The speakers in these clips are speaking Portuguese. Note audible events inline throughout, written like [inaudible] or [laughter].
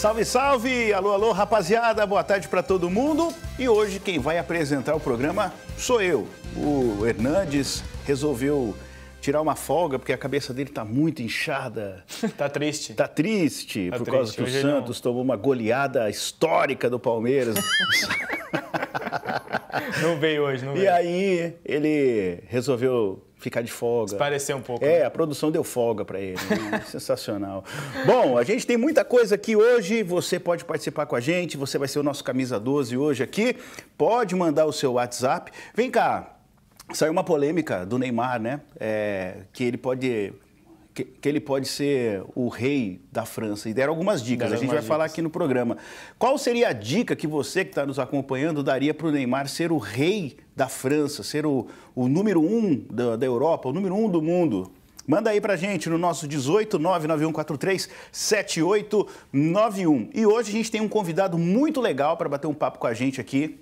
Salve, salve! Alô, alô, rapaziada, boa tarde para todo mundo. E hoje quem vai apresentar o programa sou eu. O Hernandes resolveu tirar uma folga porque a cabeça dele tá muito inchada. [laughs] tá triste. Tá triste tá por triste. causa que o Santos não... tomou uma goleada histórica do Palmeiras. [laughs] não veio hoje, não veio. E aí ele resolveu ficar de folga. Pareceu um pouco. É, né? a produção deu folga para ele. Né? [laughs] Sensacional. Bom, a gente tem muita coisa aqui hoje. Você pode participar com a gente. Você vai ser o nosso camisa 12 hoje aqui. Pode mandar o seu WhatsApp. Vem cá. Saiu uma polêmica do Neymar, né? É, que ele pode que, que, ele pode ser o rei da França. E deram algumas dicas, deram a gente vai dicas. falar aqui no programa. Qual seria a dica que você que está nos acompanhando daria para o Neymar ser o rei da França, ser o, o número um da, da Europa, o número um do mundo? Manda aí para gente no nosso 18991437891. E hoje a gente tem um convidado muito legal para bater um papo com a gente aqui.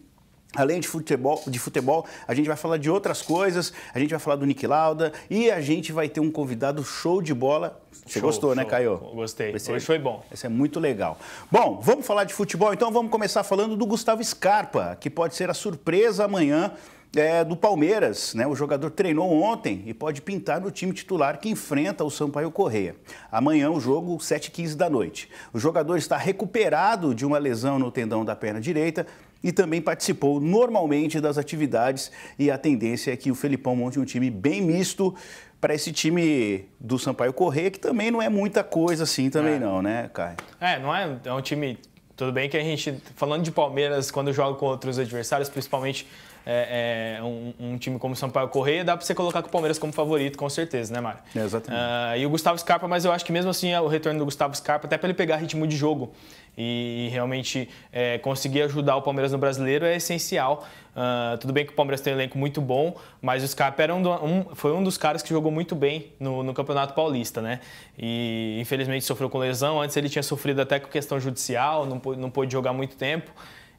Além de futebol, de futebol, a gente vai falar de outras coisas, a gente vai falar do Nick Lauda e a gente vai ter um convidado show de bola. Você show, gostou, né, show. né, Caio? Gostei. Esse Hoje é, foi bom. Esse é muito legal. Bom, vamos falar de futebol, então vamos começar falando do Gustavo Scarpa, que pode ser a surpresa amanhã é, do Palmeiras. Né? O jogador treinou ontem e pode pintar no time titular que enfrenta o Sampaio Correia. Amanhã o jogo, 7h15 da noite. O jogador está recuperado de uma lesão no tendão da perna direita e também participou normalmente das atividades e a tendência é que o Felipão monte um time bem misto para esse time do Sampaio Correia, que também não é muita coisa assim também é. não, né, Caio? É, não é, é um time tudo bem que a gente, falando de Palmeiras, quando joga com outros adversários, principalmente é, é, um, um, time como o Sampaio Correia, dá para você colocar com o Palmeiras como favorito, com certeza, né, Mário? É exatamente. Uh, e o Gustavo Scarpa, mas eu acho que mesmo assim é, o retorno do Gustavo Scarpa, até para ele pegar ritmo de jogo e, realmente é, conseguir ajudar o Palmeiras no brasileiro é essencial. Uh, tudo bem que o Palmeiras tem um elenco muito bom, mas o Scarpa era um, do, um foi um dos caras que jogou muito bem no, no, Campeonato Paulista, né? E infelizmente sofreu com lesão. Antes ele tinha sofrido até com questão judicial, não, não pôde jogar muito tempo.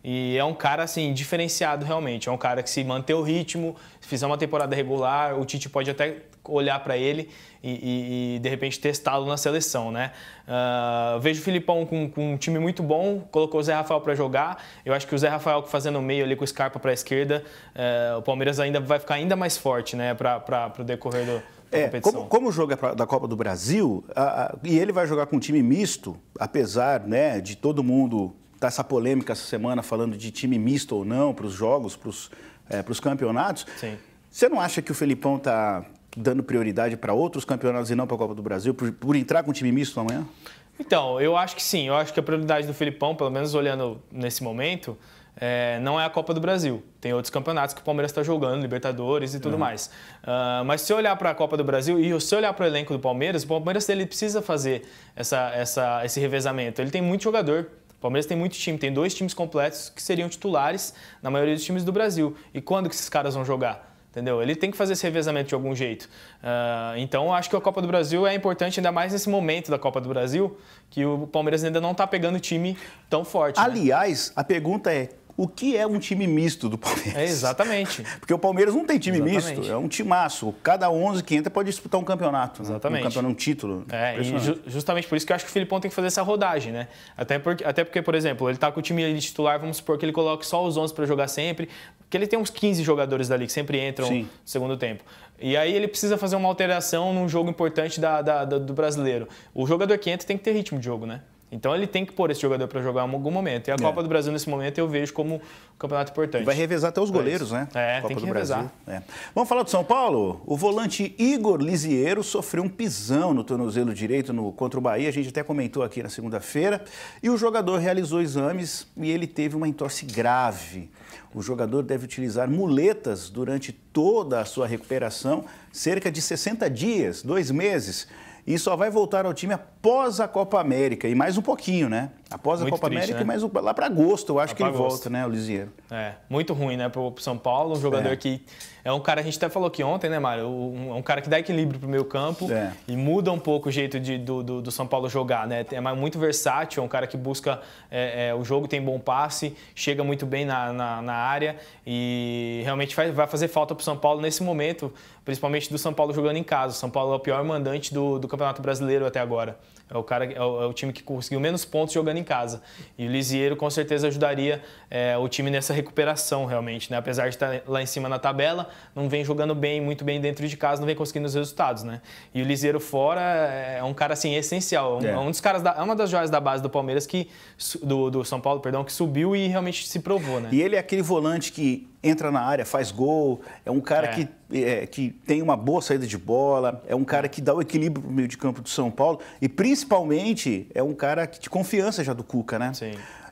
E é um cara, assim, diferenciado realmente. É um cara que se manter o ritmo, se fizer uma temporada regular, o Tite pode até olhar para ele e, e, e, de repente, testá-lo na seleção, né? Uh, vejo o Filipão com, com, um time muito bom, colocou o Zé Rafael para jogar. Eu acho que o Zé Rafael fazendo o meio ali com o Scarpa para a esquerda, uh, o Palmeiras ainda vai ficar ainda mais forte, né, para o decorrer do, é, como, como o jogo é pra, da Copa do Brasil, a, a, e ele vai jogar com um time misto, apesar né, de todo mundo Está essa polêmica essa semana falando de time misto ou não para os jogos, para os é, campeonatos. Sim. Você não acha que o Felipão está dando prioridade para outros campeonatos e não para a Copa do Brasil, por, por entrar com um time misto amanhã? Então, eu acho que sim. Eu acho que a prioridade do Felipão, pelo menos olhando nesse momento, é, não é a Copa do Brasil. Tem outros campeonatos que o Palmeiras está jogando, Libertadores e tudo uhum. mais. Uh, mas se olhar para a Copa do Brasil e se olhar para o elenco do Palmeiras, o Palmeiras ele precisa fazer essa, essa, esse revezamento. Ele tem muito jogador. O Palmeiras tem muito time, tem dois times completos que seriam titulares na maioria dos times do Brasil. E quando que esses caras vão jogar? Entendeu? Ele tem que fazer esse revezamento de algum jeito. Uh, então, acho que a Copa do Brasil é importante, ainda mais nesse momento da Copa do Brasil, que o Palmeiras ainda não está pegando time tão forte. Né? Aliás, né? a pergunta é: o que é um time misto do Palmeiras. É, exatamente. [laughs] Porque o Palmeiras não tem time exatamente. misto, é um timaço. Cada 11 que entra pode disputar um campeonato. Exatamente. Né? Um, campeonato, um título. É, ju justamente por isso que eu acho que o Filipão tem que fazer essa rodagem, né? Até porque, até porque por exemplo, ele tá com o time de titular, vamos supor que ele coloque só os 11 para jogar sempre, porque ele tem uns 15 jogadores dali que sempre entram Sim. no segundo tempo. E aí ele precisa fazer uma alteração num jogo importante da, da, da, do brasileiro. O jogador que entra tem que ter ritmo de jogo, né? Então ele tem que pôr esse jogador para jogar em algum momento. E a é. Copa do Brasil, nesse momento, eu vejo como um campeonato importante. Vai revezar até os é goleiros, né? É, Copa tem que revezar. É. Vamos falar do São Paulo? O volante Igor Lisieiro sofreu um pisão no tornozelo direito no, contra o Bahia. A gente até comentou aqui na segunda-feira. E o jogador realizou exames e ele teve uma entorse grave. O jogador deve utilizar muletas durante toda a sua recuperação, cerca de 60 dias, dois meses e só vai voltar ao time após a Copa América e mais um pouquinho, né? Após a muito Copa triste, América né? e mais um, lá para agosto, eu acho lá que ele agosto. volta, né, o Lisieiro? É, muito ruim, né, para o São Paulo, um jogador é. que é um cara, a gente até falou aqui ontem, né, Mário? Um, é um cara que dá equilíbrio para o meio campo é. e muda um pouco o jeito de, do, do, do, São Paulo jogar, né? É muito versátil, é um cara que busca é, é, o jogo, tem bom passe, chega muito bem na, na, na área e realmente vai, vai fazer falta para o São Paulo nesse momento, principalmente do São Paulo jogando em casa. O São Paulo é o pior mandante do, do Campeonato Brasileiro até agora. É o, cara, é o, é o, time que conseguiu menos pontos jogando em casa. E o Lisieiro com certeza ajudaria é, o time nessa recuperação, realmente. Né? Apesar de estar lá em cima na tabela, não vem jogando bem, muito bem dentro de casa, não vem conseguindo os resultados, né? E o Liseiro fora é, é um cara assim essencial, é um, é. é. um dos caras da, é uma das joias da base do Palmeiras que do, do São Paulo, perdão, que subiu e realmente se provou, né? E ele é aquele volante que entra na área, faz gol, é um cara é. Que, é, que tem uma boa saída de bola, é um cara que dá o equilíbrio para o meio de campo do São Paulo e principalmente é um cara de confiança já do Cuca, né? Sim.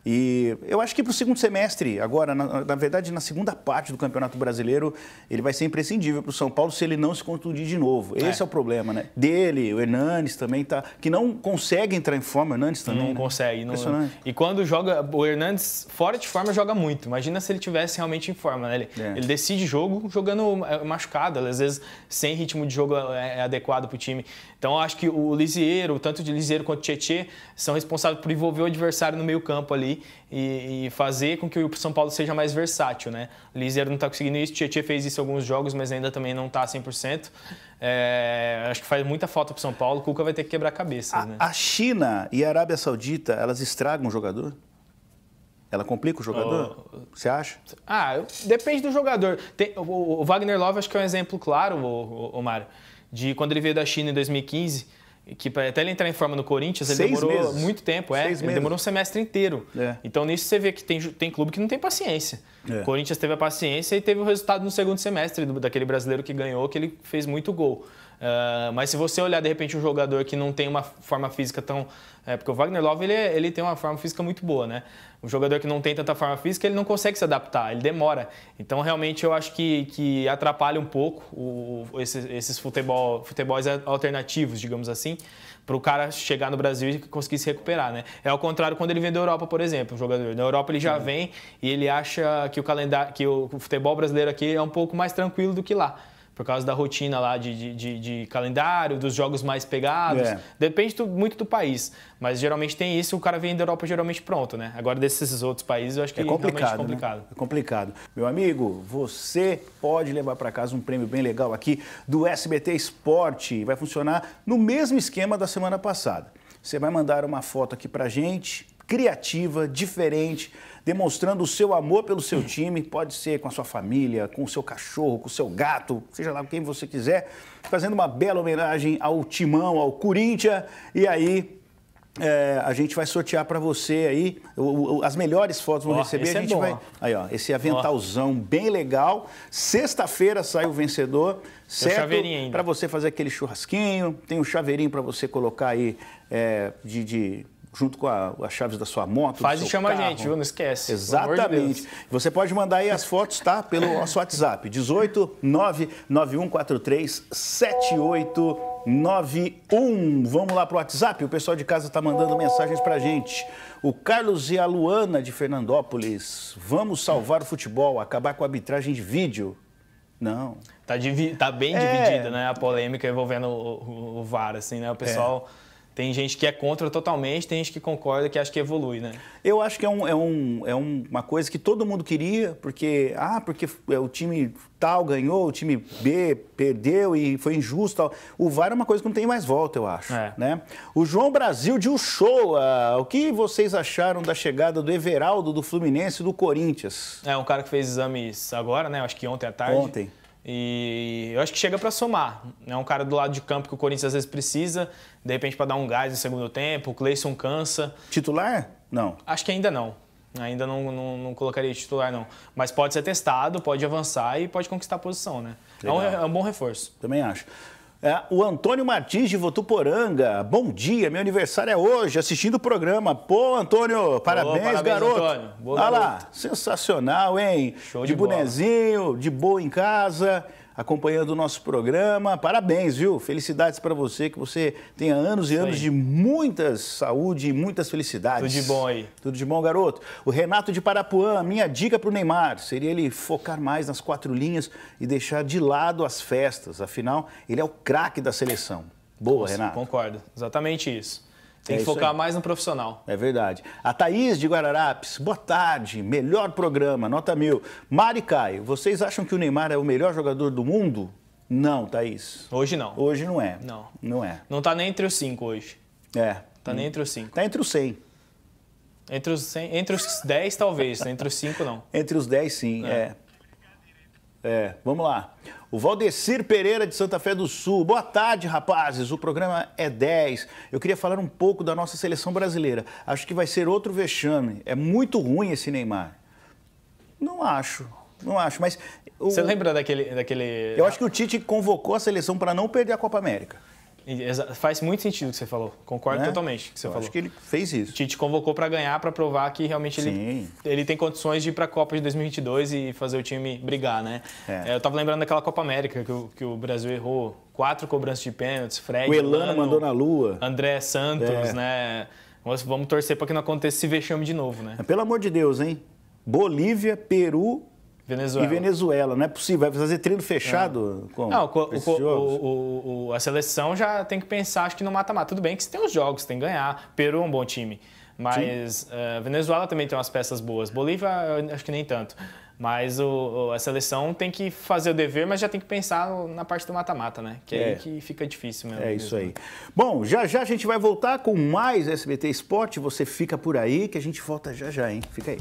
E eu acho que para o segundo semestre, agora, na, na, verdade, na segunda parte do Campeonato Brasileiro, ele vai ser imprescindível para o São Paulo se ele não se contundir de novo. É. Esse é, é o problema, né? Dele, o Hernanes também tá, que não consegue entrar em forma, o Hernanes também. Não né? consegue, não. E quando joga, o Hernandes fora de forma joga muito. Imagina se ele tivesse realmente em forma, né? Ele, é. ele decide jogo jogando é, machucado, às vezes sem ritmo de jogo é, adequado para o time. Então acho que o Lisieiro, tanto de Lisieiro quanto Tietê, são responsáveis por envolver o adversário no meio campo ali e, e, fazer com que o São Paulo seja mais versátil, né? Liseiro não está conseguindo isso, Tietchan fez isso em alguns jogos, mas ainda também não está 100%. É, acho que faz muita falta para o São Paulo, o Cuca vai ter que quebrar cabeças, a, né? A China e a Arábia Saudita, elas estragam o jogador? Ela complica o jogador? Oh. Você acha? Ah, depende do jogador. Tem, o, o, Wagner Love acho que é um exemplo claro, o, de quando ele veio da China em 2015 que até ele entrar em forma no Corinthians, ele Seis demorou meses. muito tempo, é, Seis ele meses. demorou um semestre inteiro. É. Então nisso você vê que tem, tem clube que não tem paciência. É. O Corinthians teve a paciência e teve o resultado no segundo semestre do, daquele brasileiro que ganhou, que ele fez muito gol. Uh, mas se você olhar de repente um jogador que não tem uma forma física tão. É, porque o Wagner Love ele, é, ele tem uma forma física muito boa, né? Um jogador que não tem tanta forma física, ele não consegue se adaptar, ele demora. Então, realmente, eu acho que, que atrapalha um pouco o, esses, esses futebol, futebols alternativos, digamos assim para o cara chegar no Brasil e conseguir se recuperar, né? É ao contrário quando ele vem da Europa, por exemplo, um jogador. Na Europa ele já uhum. vem e ele acha que o calendário, que o futebol brasileiro aqui é um pouco mais tranquilo do que lá por causa da rotina lá de, de, de, de calendário, dos jogos mais pegados. É. Depende do, muito do país. Mas geralmente tem isso, o cara vem da Europa geralmente pronto, né? Agora desses outros países eu acho que é complicado. complicado. Né? É complicado. Meu amigo, você pode levar para casa um prêmio bem legal aqui do SBT Esporte. Vai funcionar no mesmo esquema da semana passada. Você vai mandar uma foto aqui para gente criativa, diferente, demonstrando o seu amor pelo seu time, pode ser com a sua família, com o seu cachorro, com o seu gato, seja lá quem você quiser, fazendo uma bela homenagem ao Timão, ao Corinthians, e aí é, a gente vai sortear para você aí o, o, as melhores fotos vão oh, receber. a é gente é vai. Aí, ó, esse aventalzão oh. bem legal. Sexta-feira sai o vencedor. Certo? Para você fazer aquele churrasquinho, tem um chaveirinho para você colocar aí é, de, de junto com a, as chaves da sua moto. Faz e chama carro. a gente, viu? Não esquece. Exatamente. De Você pode mandar aí as fotos, tá? Pelo nosso WhatsApp, 18 99143 7891. Vamos lá para o WhatsApp, o pessoal de casa está mandando mensagens para gente. O Carlos e a Luana de Fernandópolis. Vamos salvar o futebol, acabar com a arbitragem de vídeo. Não. Tá, divi tá bem é. dividida, né? A polêmica envolvendo o, o, o VAR, assim, né? O pessoal... É tem gente que é contra totalmente, tem gente que concorda, que acha que evolui, né? Eu acho que é, um, é, um, é uma coisa que todo mundo queria, porque, ah, porque é, o time tal ganhou, o time B perdeu e foi injusto. Tal. O VAR é uma coisa que não tem mais volta, eu acho. É. Né? O João Brasil de Uchoa, o que vocês acharam da chegada do Everaldo, do Fluminense e do Corinthians? É, um cara que fez exames agora, né? Acho que ontem à tarde. Ontem e eu acho que chega para somar. É um cara do lado de campo que o Corinthians às vezes precisa, de repente para dar um gás no segundo tempo, o Cleison cansa. Titular? Não. Acho que ainda não. Ainda não, não, não colocaria titular, não. Mas pode ser testado, pode avançar e pode conquistar a posição, né? É um, é um bom reforço. Também acho. É, o Antônio Martins de Votuporanga. Bom dia, meu aniversário é hoje, assistindo o programa. Pô, Antônio, parabéns, Ô, parabéns garoto. Antônio. Boa Olha lá, sensacional, hein? Show de, de bonezinho, de boa em casa acompanhando o nosso programa. Parabéns, viu? Felicidades para você, que você tenha anos e anos de muita saúde e muitas felicidades. Tudo de bom aí. Tudo de bom, garoto. O Renato de Parapuã, minha dica para o Neymar seria ele focar mais nas quatro linhas e deixar de lado as festas. Afinal, ele é o craque da seleção. Boa, Nossa, Renato. Concordo, exatamente isso. É Tem que é focar mais no profissional. É verdade. A Thaís de Guararapes, boa tarde. Melhor programa, nota mil. Mari Caio, vocês acham que o Neymar é o melhor jogador do mundo? Não, Thaís. Hoje não. Hoje não é. Não. Não é. Não tá nem entre os cinco hoje. É. Tá nem entre os cinco. Tá entre os cem. Entre os, cem, entre os dez talvez. entre os cinco não. Entre os dez sim. É. é. É. Vamos lá. O Valdecir Pereira de Santa Fé do Sul. Boa tarde, rapazes. O programa é 10. Eu queria falar um pouco da nossa seleção brasileira. Acho que vai ser outro vexame. É muito ruim esse Neymar. Não acho. Não acho, mas o... Você lembra daquele, daquele. Eu acho que o Tite convocou a seleção para não perder a Copa América. Faz muito sentido o que você falou. Concordo né? totalmente com o que você Eu falou. Acho que ele fez isso. Tite convocou para ganhar, para provar que realmente ele, ele tem condições de ir para a Copa de 2022 e fazer o time brigar, né? É. é eu estava lembrando daquela Copa América que o, que o Brasil errou quatro cobranças de pênaltis, Fred, o Elano, mandou na lua, André Santos, é. né? Nós vamos torcer para que não aconteça esse vexame de novo, né? É, pelo amor de Deus, hein? Bolívia, Peru Venezuela. E Venezuela, não é possível. Vai fazer treino fechado? É. Não, o, o, o, a seleção já tem que pensar, acho que no mata-mata. Tudo bem que você tem os jogos, tem que ganhar. Peru é um bom time. Mas uh, Venezuela também tem umas peças boas. Bolívia, acho que nem tanto. Mas o, a seleção tem que fazer o dever, mas já tem que pensar na parte do mata-mata, né? Que é, é aí que fica difícil mesmo. É isso mesmo. aí. Bom, já já a gente vai voltar com mais SBT Esporte. Você fica por aí que a gente volta já já, hein? Fica aí.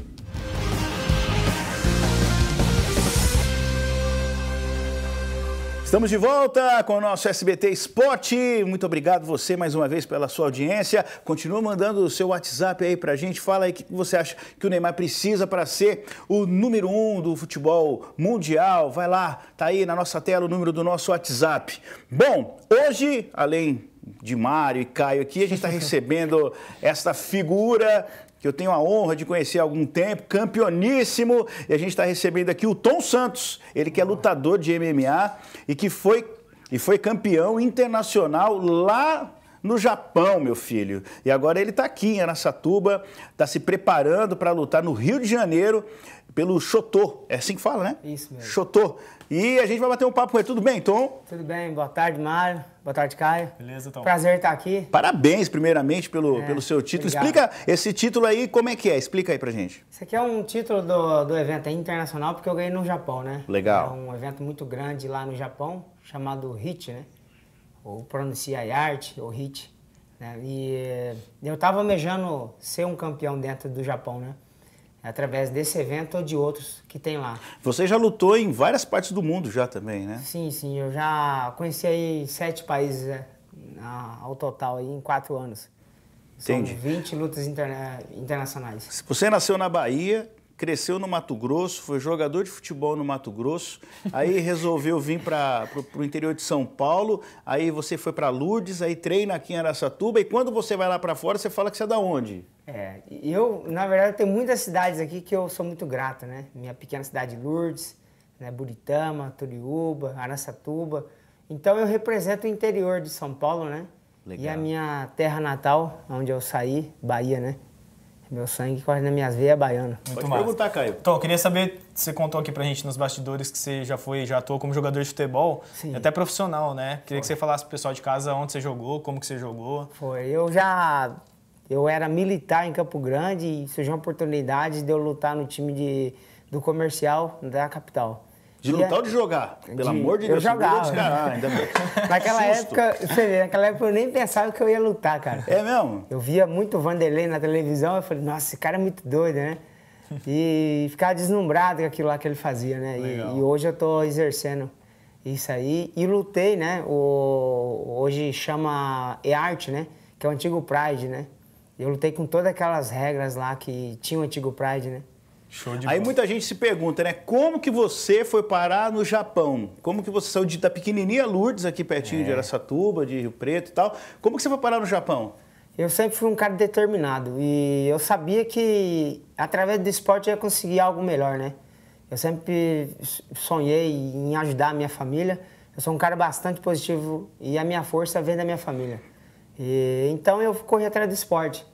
Estamos de volta com o nosso SBT Esporte. Muito obrigado você mais uma vez pela sua audiência. Continua mandando o seu WhatsApp aí pra gente. Fala aí o que você acha que o Neymar precisa para ser o número um do futebol mundial. Vai lá, tá aí na nossa tela o número do nosso WhatsApp. Bom, hoje, além de Mário e Caio aqui, a gente está [laughs] recebendo esta figura que eu tenho a honra de conhecer há algum tempo, campeoníssimo, e a gente está recebendo aqui o Tom Santos, ele que é lutador de MMA e que foi, e foi campeão internacional lá no Japão, meu filho. E agora ele está aqui em Aracatuba, está se preparando para lutar no Rio de Janeiro pelo Chotô. É assim que fala, né? Isso mesmo. Chotô. E a gente vai bater um papo com ele. Tudo bem, Tom? Tudo bem. Boa tarde, Mário. Boa tarde, Caio. Beleza, Tom. Prazer estar aqui. Parabéns, primeiramente, pelo, é, pelo seu título. Obrigado. Explica esse título aí, como é que é? Explica aí pra gente. Esse aqui é um título do, do evento internacional, porque eu ganhei no Japão, né? Legal. É um evento muito grande lá no Japão, chamado HIT, né? ou pronuncia Yard ou Hit. Né? E eu estava almejando ser um campeão dentro do Japão, né? Através desse evento ou de outros que tem lá. Você já lutou em várias partes do mundo já também, né? Sim, sim. Eu já conheci aí sete países né? ao total aí, em quatro anos. Entendi. 20 lutas interna internacionais. Você nasceu na Bahia, cresceu no Mato Grosso, foi jogador de futebol no Mato Grosso, aí [laughs] resolveu vir para o interior de São Paulo, aí você foi para Lourdes, aí treina aqui em Araçatuba, e quando você vai lá para fora, você fala que você é da onde? É, eu, na verdade, tenho muitas cidades aqui que eu sou muito grato, né? Minha pequena cidade de Lourdes, né? Buritama, Turiúba, Araçatuba. Então eu represento o interior de São Paulo, né? Legal. E a minha terra natal, onde eu saí, Bahia, né? Meu sangue corre nas minhas veias, é baiano. Muito Pode massa. perguntar, Caio. Então, eu queria saber, você contou aqui pra gente nos bastidores que você já foi, já atuou como jogador de futebol, Sim. até profissional, né? Queria foi. que você falasse pro pessoal de casa onde você jogou, como que você jogou. Foi, eu já... Eu era militar em Campo Grande e surgiu uma oportunidade de eu lutar no time de, do comercial da capital. De lutar é ou de jogar? Pelo de, amor de Deus. Eu jogava. Cara, ainda [laughs] Naquela época, você vê, naquela época eu nem pensava que eu ia lutar, cara. É mesmo? Eu via muito Vanderlei na televisão, eu falei, nossa, esse cara é muito doido, né? [laughs] E ficava deslumbrado com aquilo lá que ele fazia, né? E, e, hoje eu tô exercendo isso aí. E lutei, né? O, hoje chama E-Arte, né? Que é o antigo Pride, né? Eu lutei com todas aquelas regras lá que tinha o antigo Pride, né? Show de Aí bola. muita gente se pergunta, né? Como que você foi parar no Japão? Como que você saiu de, da pequenininha Lourdes, aqui pertinho é. de Aracatuba, de Rio Preto e tal? Como que você foi parar no Japão? Eu sempre fui um cara determinado e eu sabia que através do esporte eu ia conseguir algo melhor, né? Eu sempre sonhei em ajudar a minha família. Eu sou um cara bastante positivo e a minha força vem da minha família. E, então eu corri atrás do esporte.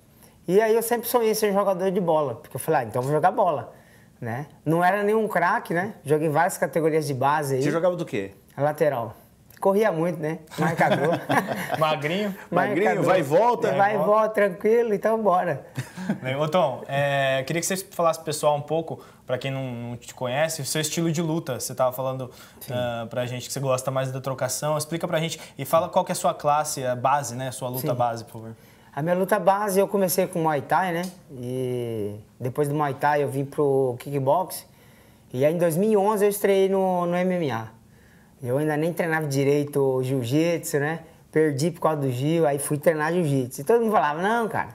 E aí eu sempre sonhei ser jogador de bola, porque eu falei, ah, então vou jogar bola, né? Não era nenhum craque, né? Joguei várias categorias de base aí. Você jogava do quê? Lateral. Corria muito, né? Marcador. [laughs] Magrinho? [laughs] Magrinho, vai e volta. Vai, vai e volta. tranquilo, então bora. [laughs] Ô Tom, é, queria que você falasse pro pessoal um pouco, para quem não, não, te conhece, o seu estilo de luta. Você tava falando para uh, pra gente que você gosta mais da trocação. Explica pra gente e fala qual que é a sua classe, a base, né? A sua luta Sim. base, por favor. A minha luta base eu comecei com Muay Thai, né? E depois do Muay Thai eu vim pro kickbox. E aí em 2011 eu estreiei no, no MMA. Eu ainda nem treinava direito jiu-jitsu, né? Perdi por causa do Gil, aí fui treinar jiu-jitsu. E todo mundo falava, não, cara,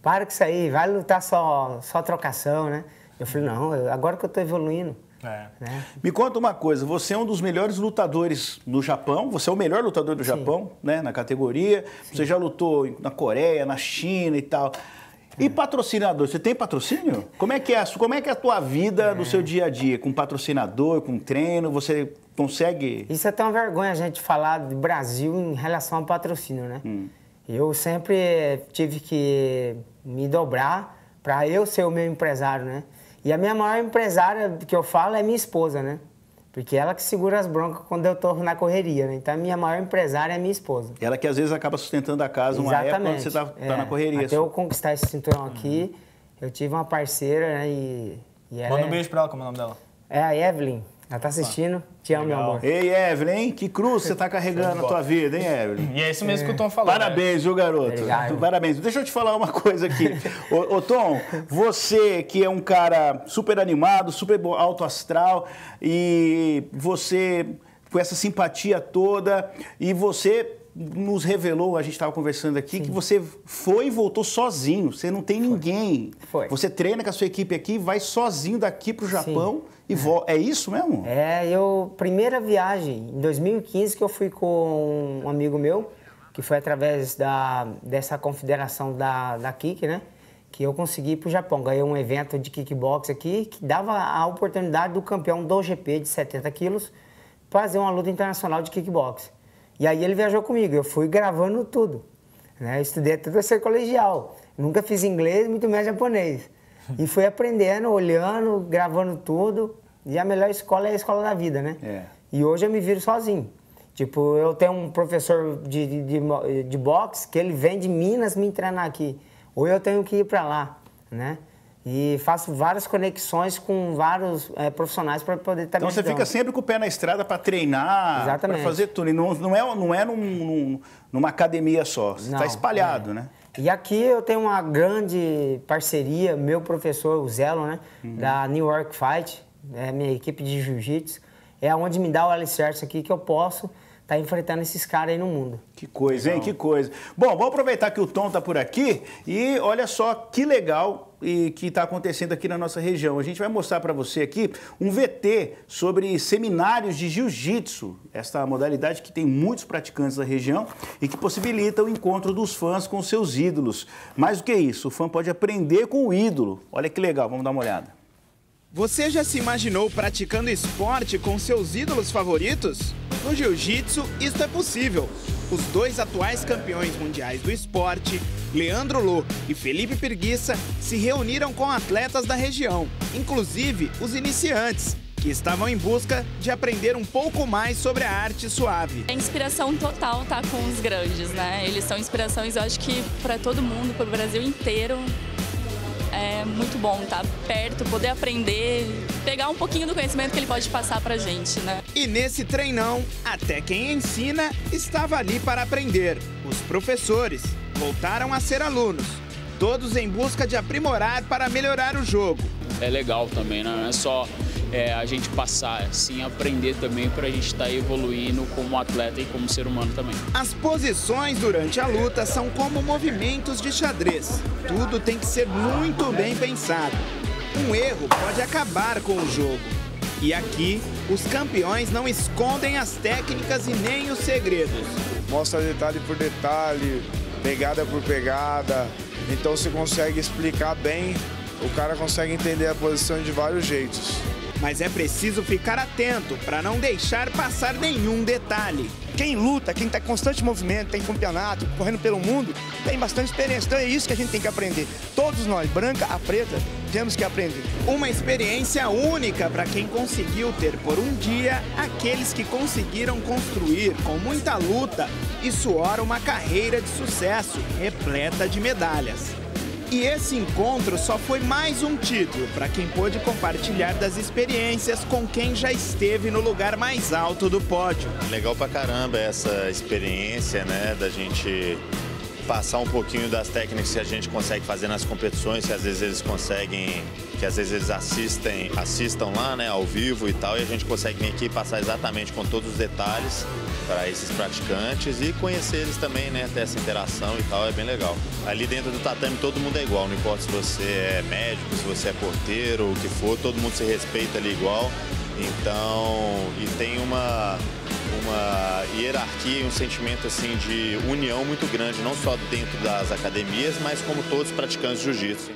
para com isso aí, vai lutar só, só trocação, né? Eu falei, não, agora que eu tô evoluindo. É. Né? Me conta uma coisa, você é um dos melhores lutadores do Japão, você é o melhor lutador do Sim. Japão, né, na categoria. Sim. Você já lutou na Coreia, na China e tal. E é. patrocinador, você tem patrocínio? Como é que é a, como é que é a tua vida é. no seu dia a dia? Com patrocinador, com treino, você consegue... Isso é uma vergonha a gente falar do Brasil em relação ao patrocínio, né? Hum. Eu sempre tive que me dobrar para eu ser o meu empresário, né? E a minha maior empresária que eu falo é minha esposa, né? Porque ela que segura as broncas quando eu tô na correria, né? Então, a minha maior empresária é minha esposa. Ela que às vezes acaba sustentando a casa uma Exatamente. época quando você tá, tá é, na correria. Até eu assim. conquistar esse cinturão aqui, uhum. eu tive uma parceira, né? E, e ela Manda um é beijo pra ela, como é o nome dela? É a Evelyn. Ela ah, tá assistindo. Te amo, meu amor. Ei, Evelyn, que cruz você tá carregando na tua vida, hein, Evelyn? E é isso mesmo que o Tom falou. Né? Parabéns, viu, garoto? Obrigado. Parabéns. Deixa eu te falar uma coisa aqui. [laughs] ô, ô, Tom, você que é um cara super animado, super alto astral, e você com essa simpatia toda, e você nos revelou, a gente estava conversando aqui, Sim. que você foi e voltou sozinho. Você não tem foi. ninguém. Foi. Você treina com a sua equipe aqui, vai sozinho daqui pro Japão. Sim. E é. é isso mesmo? É, eu. Primeira viagem, em 2015, que eu fui com um amigo meu, que foi através da, dessa confederação da, da Kik, né? Que eu consegui ir pro Japão. Ganhei um evento de kickbox aqui que dava a oportunidade do campeão do GP de 70 quilos fazer uma luta internacional de kickbox. E aí ele viajou comigo, eu fui gravando tudo. Né? Eu estudei até terceiro colegial. Nunca fiz inglês, muito menos japonês. [laughs] E fui aprendendo, olhando, gravando tudo. E a melhor escola é a escola da vida, né? É. E hoje eu me viro sozinho. Tipo, eu tenho um professor de, de, de, de boxe que ele vem de Minas me treinar aqui. Ou eu tenho que ir para lá, né? E faço várias conexões com vários é, profissionais para poder tá estar Então você fica sempre com o pé na estrada para treinar, para fazer tudo. E não, não é, não é num, num, numa academia só, você está espalhado, é. né? E aqui eu tenho uma grande parceria, meu professor, o Zelo, né? Uhum. Da New York Fight, né, minha equipe de jiu-jitsu. É onde me dá o alicerce aqui que eu posso tá enfrentando esses caras aí no mundo. Que coisa, hein? Que coisa. Bom, vou aproveitar que o Tom tá por aqui e olha só que legal e que está acontecendo aqui na nossa região. A gente vai mostrar para você aqui um VT sobre seminários de jiu-jitsu, esta modalidade que tem muitos praticantes da região e que possibilita o encontro dos fãs com seus ídolos. Mais do que isso, o fã pode aprender com o ídolo. Olha que legal, vamos dar uma olhada. Você já se imaginou praticando esporte com seus ídolos favoritos? No jiu-jitsu, isso é possível. Os dois atuais campeões mundiais do esporte, Leandro Lô e Felipe Perguiça, se reuniram com atletas da região, inclusive os iniciantes, que estavam em busca de aprender um pouco mais sobre a arte suave. A é inspiração total tá com os grandes, né? Eles são inspirações, eu acho que para todo mundo, para o Brasil inteiro, é muito bom estar tá perto, poder aprender, pegar um pouquinho do conhecimento que ele pode passar para gente, né? E nesse treinão, até quem ensina estava ali para aprender. Os professores voltaram a ser alunos, todos em busca de aprimorar para melhorar o jogo. É legal também, né? Não é só é, a gente passar, sim aprender também para a gente estar tá evoluindo como atleta e como ser humano também. As posições durante a luta são como movimentos de xadrez. Tudo tem que ser muito bem pensado. Um erro pode acabar com o jogo. E aqui, os campeões não escondem as técnicas e nem os segredos. Mostra detalhe por detalhe, pegada por pegada. Então, se consegue explicar bem, o cara consegue entender a posição de vários jeitos mas é preciso ficar atento para não deixar passar nenhum detalhe. Quem luta, quem está em constante movimento, tem campeonato, correndo pelo mundo, tem bastante experiência. Então é isso que a gente tem que aprender. Todos nós, branca a preta, temos que aprender. Uma experiência única para quem conseguiu ter por um dia aqueles que conseguiram construir com muita luta e suor uma carreira de sucesso repleta de medalhas. E esse encontro só foi mais um título para quem pôde compartilhar das experiências com quem já esteve no lugar mais alto do pódio. Legal pra caramba essa experiência, né, da gente passar um pouquinho das técnicas que a gente consegue fazer nas competições, que às vezes eles conseguem, que às vezes eles assistem, assistam lá, né, ao vivo e tal, e a gente consegue vir aqui passar exatamente com todos os detalhes para esses praticantes e conhecer eles também, né, ter essa interação e tal, é bem legal. Ali dentro do tatame todo mundo é igual, não importa se você é médico, se você é porteiro, o que for, todo mundo se respeita ali igual. Então, e tem uma uma hierarquia e um sentimento assim de união muito grande, não só dentro das academias, mas como todos os praticantes de jiu-jitsu.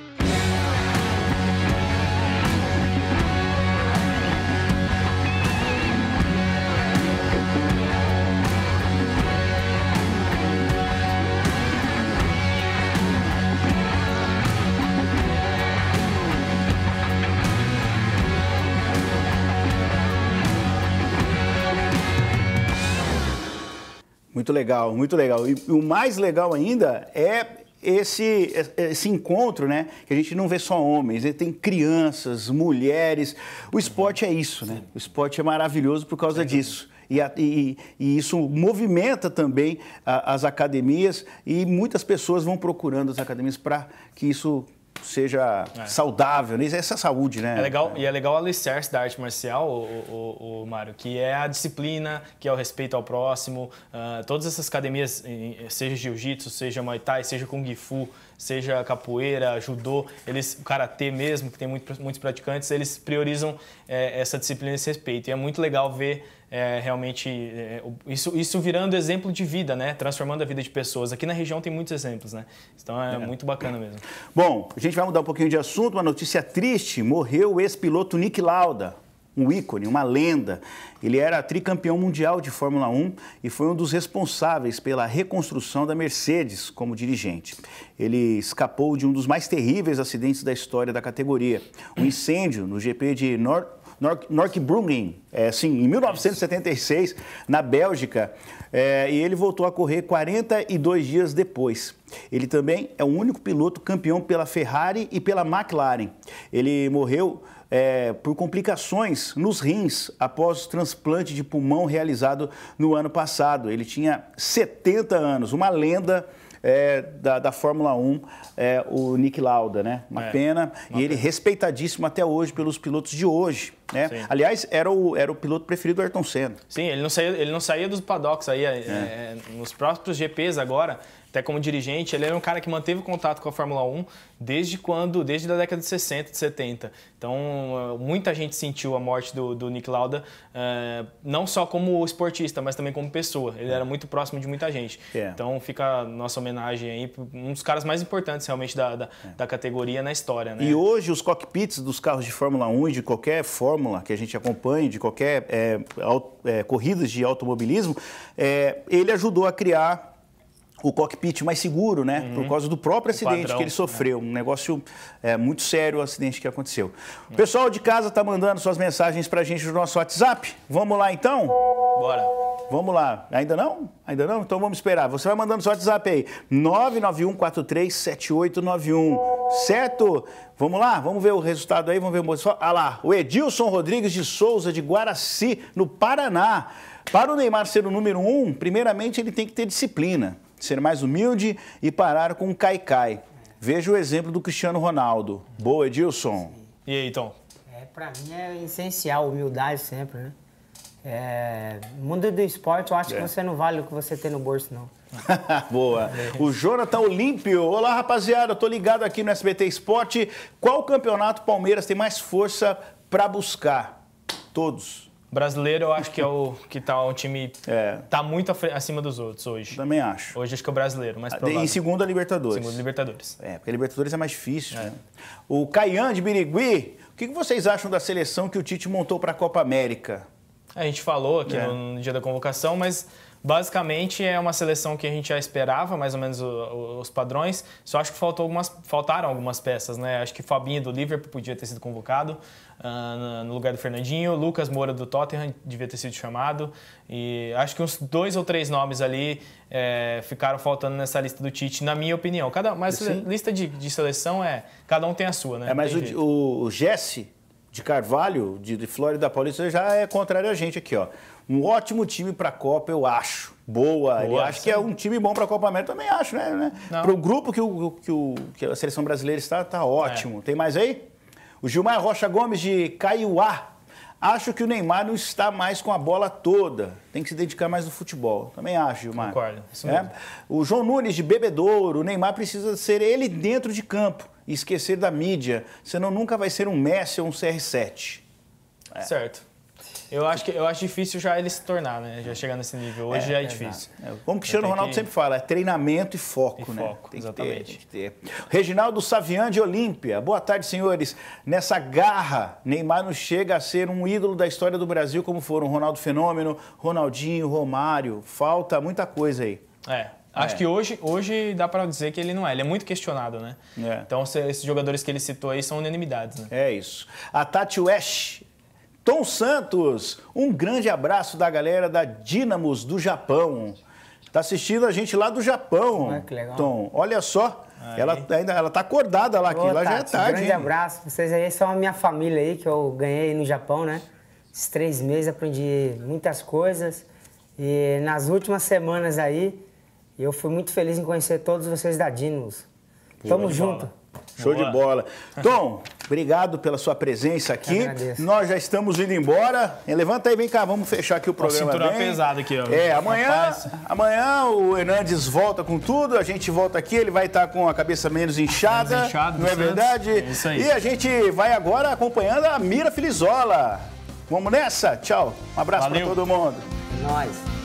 Muito legal, muito legal. E, e o mais legal ainda é esse, é, é, esse encontro, né? Que a gente não vê só homens, né? tem crianças, mulheres. O esporte é isso, né? O esporte é maravilhoso por causa disso. E, e, e, isso movimenta também a, as academias e muitas pessoas vão procurando as academias para que isso seja é. saudável, né? É essa é saúde, né? É legal, é. E é legal o alicerce da arte marcial, o, o, o, Mário, que é a disciplina, que é o respeito ao próximo. Uh, todas essas academias, seja jiu-jitsu, seja muay thai, seja kung fu, seja capoeira, judô, eles, karatê mesmo, que tem muito, muitos praticantes, eles priorizam é, essa disciplina e esse respeito. E é muito legal ver é, realmente é, isso, isso virando exemplo de vida, né? Transformando a vida de pessoas. Aqui na região tem muitos exemplos, né? Então é, é. muito bacana mesmo. Bom, a gente vai mudar um pouquinho de assunto. Uma notícia triste: morreu o ex-piloto Nick Lauda. Um ícone, uma lenda. Ele era tricampeão mundial de Fórmula 1 e foi um dos responsáveis pela reconstrução da Mercedes como dirigente. Ele escapou de um dos mais terríveis acidentes da história da categoria, um incêndio no GP de North Norkbruggen, é, sim, em 1976, na Bélgica, é, e ele voltou a correr 42 dias depois. Ele também é o único piloto campeão pela Ferrari e pela McLaren. Ele morreu é, por complicações nos rins após o transplante de pulmão realizado no ano passado. Ele tinha 70 anos, uma lenda. É, da, da, Fórmula 1, é, o Nick Lauda, né? Uma é, pena. Uma e pena. ele respeitadíssimo até hoje pelos pilotos de hoje. Né? Aliás, era o, era o piloto preferido do Ayrton Senna. Sim, ele não saía, ele não saía dos paddocks aí, é. É, é nos próprios GPs agora, até como dirigente, ele era um cara que manteve contato com a Fórmula 1 desde quando, desde a década de 60, de 70. Então, eh, muita gente sentiu a morte do, do Nick Lauda, eh, não só como esportista, mas também como pessoa. Ele é. era muito próximo de muita gente. É. Então, fica a nossa homenagem aí, um dos caras mais importantes realmente da, da, é. da categoria na história. Né? E hoje, os cockpits dos carros de Fórmula 1 e de qualquer forma Fórmula, que a gente acompanha, de qualquer é, é, corridas de automobilismo, é, ele ajudou a criar o cockpit mais seguro, né? Uhum. Por causa do próprio o acidente padrão, que ele sofreu. Né? Um negócio é, muito sério, o acidente que aconteceu. O pessoal de casa tá mandando suas mensagens para a gente no nosso WhatsApp. Vamos lá, então? Bora. Vamos lá. Ainda não? Ainda não? Então vamos esperar. Você vai mandando seu WhatsApp aí. 991437891. Certo? Vamos lá? Vamos ver o resultado aí. Vamos ver o Ah lá. O Edilson Rodrigues de Souza, de Guaraci, no Paraná. Para o Neymar ser o número um, primeiramente ele tem que ter disciplina, ser mais humilde e parar com o caicai. Veja o exemplo do Cristiano Ronaldo. Boa, Edilson. E aí, Tom? É, para mim é essencial humildade sempre, né? É, mundo do esporte, eu acho é. que você não vale o que você tem no bolso, não. [laughs] Boa. É. O Jonathan Olímpio. Olá, rapaziada. tô ligado aqui no SBT Esporte. Qual campeonato Palmeiras tem mais força para buscar? Todos. Brasileiro, eu acho que é o que tá um time [laughs] é. tá muito acima dos outros hoje. Também acho. Hoje acho que é o brasileiro, mas ah, Em segundo a Libertadores. Segundo Libertadores. É, porque a Libertadores é mais difícil. É. Né? O Caian de Birigui, o que vocês acham da seleção que o Tite montou para a Copa América? A gente falou aqui é. no, no dia da convocação, mas Basicamente é uma seleção que a gente já esperava, mais ou menos o, o, os padrões. Só acho que faltou algumas, faltaram algumas peças, né? Acho que Fabinho do Liverpool podia ter sido convocado uh, no lugar do Fernandinho, Lucas Moura do Tottenham devia ter sido chamado. E acho que uns dois ou três nomes ali é, ficaram faltando nessa lista do Tite, na minha opinião. Cada, mas a lista de, de, seleção é cada um tem a sua, né? É, mas o, o Jesse de Carvalho, de, de Flórida Paulista, já é contrário a gente aqui, ó. Um ótimo time para a Copa, eu acho. Boa. Boa eu acho que é um time bom para a Copa América, também acho, né? Para né? o grupo que, o, que, que a seleção brasileira está, tá ótimo. É. Tem mais aí? O Gilmar Rocha Gomes, de Caiuá. Acho que o Neymar não está mais com a bola toda. Tem que se dedicar mais no futebol. Também acho, Gilmar. Concordo. É? O João Nunes, de Bebedouro. O Neymar precisa ser ele dentro de campo e esquecer da mídia, senão nunca vai ser um Messi ou um CR7. É. Certo. Eu acho, que, eu acho difícil já ele se tornar, né? Já chegar nesse nível. Hoje é, já é, é difícil. É, como o Cristiano Ronaldo que... sempre fala, é treinamento e foco, e né? Foco, tem exatamente. Que ter, tem que ter. Reginaldo Savian de Olímpia. Boa tarde, senhores. Nessa garra, Neymar não chega a ser um ídolo da história do Brasil, como foram Ronaldo Fenômeno, Ronaldinho, Romário. Falta muita coisa aí. É, Acho é. que hoje, hoje dá para dizer que ele não é. Ele é muito questionado, né? É. Então, esses jogadores que ele citou aí são unanimidades, né? É isso. A Tati West, Tom Santos, um grande abraço da galera da Dinamos do Japão. Tá assistindo a gente lá do Japão, que legal. Tom. Olha só. Ela ainda ela tá acordada lá aqui, lá Tati, já é tarde. Um grande hein? abraço. Vocês aí são a minha família aí que eu ganhei no Japão, né? Esses três meses aprendi muitas coisas. E nas últimas semanas aí, e eu fui muito feliz em conhecer todos vocês da Dinos. Pô, Tamo junto. Bola. Show Boa. de bola. Tom, obrigado pela sua presença aqui. Nós já estamos indo embora. Eh, levanta aí, vem cá, vamos fechar aqui o programa. Cintura bem. pesado aqui, ó. É, amanhã, amanhã o Hernandes volta com tudo, a gente volta aqui, ele vai estar tá com a cabeça menos inchada. Menos inchado, não é Santos. verdade? É isso aí. E a gente vai agora acompanhando a Mira Filizola. Vamos nessa? Tchau. Um abraço para todo mundo. É nóis.